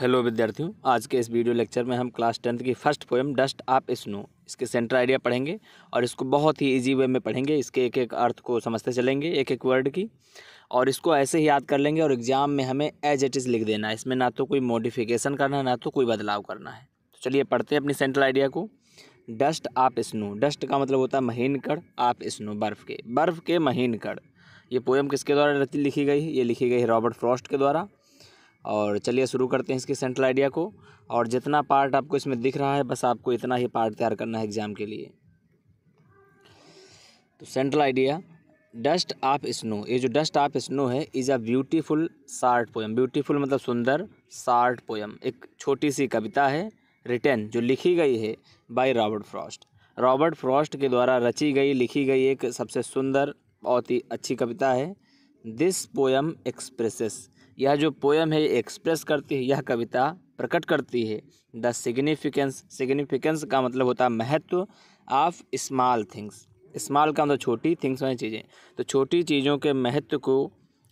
hello विद्यार्थियों आज के इस वीडियो लेक्चर में हम क्लास टेंथ की first poem dust of snow इसके सेंटर आइडिया पढ़ेंगे और इसको बहुत ही इजी वे में पढ़ेंगे इसके एक एक अर्थ को समझते चलेंगे एक एक वर्ड की और इसको ऐसे ही याद कर लेंगे और एग्ज़ाम में हमें एज इट इज़ लिख देना है इसमें ना तो कोई मॉडिफिकेशन करना है ना तो कोई बदलाव करना है तो चलिए पढ़ते हैं अपनी सेंट्रल आइडिया को डस्ट आप स्नो डस्ट का मतलब होता है महीनकड़ आप स्नो बर्फ़ के बर्फ़ के महीन कड़ ये पोएम किसके द्वारा लिखी गई ये लिखी गई है रॉबर्ट फ्रॉस्ट के द्वारा और चलिए शुरू करते हैं इसके सेंट्रल आइडिया को और जितना पार्ट आपको इसमें दिख रहा है बस आपको इतना ही पार्ट तैयार करना है एग्ज़ाम के लिए तो central idea dust of snow ये जो डस्ट ऑफ स्नो है is a beautiful short poem beautiful मतलब सुंदर शार्ट पोएम एक छोटी सी कविता है रिटर्न जो लिखी गई है by Robert Frost Robert Frost के द्वारा रची गई लिखी गई एक सबसे सुंदर बहुत ही अच्छी कविता है दिस पोएम एक्सप्रेसेस यह जो पोएम है एक्सप्रेस करती है यह कविता प्रकट करती है द सिग्निफिकेंस सिग्निफिकेंस का मतलब होता है महत्व ऑफ स्मॉल थिंग्स स्मॉल का मतलब छोटी थिंग्स वाली चीज़ें तो छोटी चीज़ों के महत्व को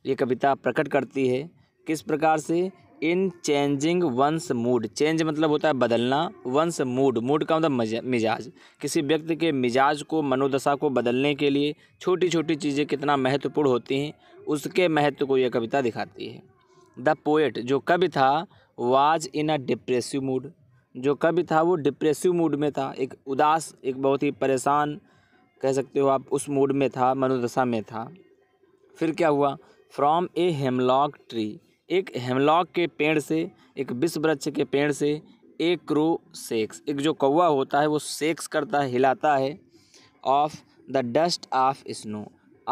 ये कविता प्रकट करती है किस प्रकार से in changing one's mood change मतलब होता है बदलना वंस मूड मूड का मतलब मिजाज किसी व्यक्ति के मिजाज को मनोदशा को बदलने के लिए छोटी छोटी चीज़ें कितना महत्वपूर्ण होती हैं उसके महत्व को यह कविता दिखाती है द पोएट जो कवि था was in a depressive mood जो कवि था वो डिप्रेसिव मूड में था एक उदास एक बहुत ही परेशान कह सकते हो आप उस मूड में था मनोदशा में था फिर क्या हुआ फ्रॉम ए हेमलॉक ट्री एक हेमलॉक के पेड़ से एक विश्व वृक्ष के पेड़ से एक क्रो सेक्स एक जो कौवा होता है वो सेक्स करता है हिलाता है off the dust of snow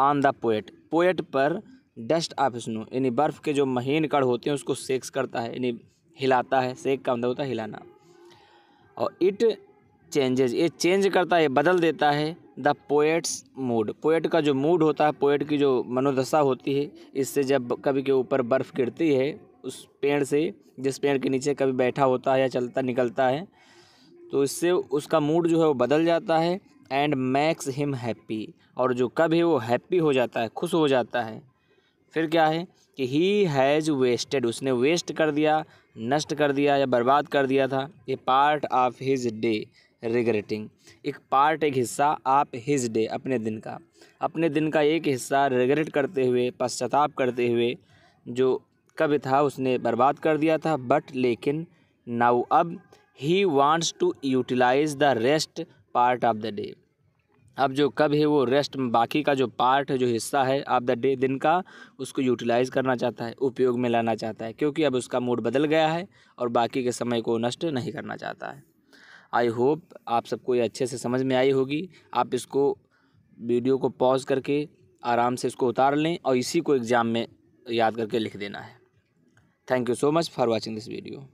on the poet poet पर डस्ट ऑफ स्नो यानी बर्फ़ के जो महीन कड़ होते हैं उसको सेक्स करता है यानी हिलाता है सेक का मतलब होता है हिलाना और इट चेंजेज ये चेंज करता है ये बदल देता है द पोएट्स मूड पोएट का जो मूड होता है पोएट की जो मनोदशा होती है इससे जब कभी के ऊपर बर्फ़ गिरती है उस पेड़ से जिस पेड़ के नीचे कभी बैठा होता है या चलता निकलता है तो इससे उसका मूड जो है वो बदल जाता है एंड मैक्स हिम हैप्पी और जो कभी है वो हैप्पी हो जाता है खुश हो जाता है फिर क्या है कि ही हैज़ वेस्टेड उसने वेस्ट कर दिया नष्ट कर दिया या बर्बाद कर दिया था ये part of his day regretting एक पार्ट एक हिस्सा आप हिज डे अपने दिन का अपने दिन का एक हिस्सा रिग्रेट करते हुए पश्चाताप करते हुए जो कब था उसने बर्बाद कर दिया था बट लेकिन नाउ अब he wants to utilise the rest part of the day अब जो कब है वो रेस्ट बाकी का जो पार्ट जो हिस्सा है आप द डे दिन का उसको यूटिलाइज़ करना चाहता है उपयोग में लाना चाहता है क्योंकि अब उसका मूड बदल गया है और बाकी के समय को नष्ट नहीं करना चाहता है आई होप आप सबको ये अच्छे से समझ में आई होगी आप इसको वीडियो को पॉज करके आराम से इसको उतार लें और इसी को एग्ज़ाम में याद करके लिख देना है thank you so much for watching this video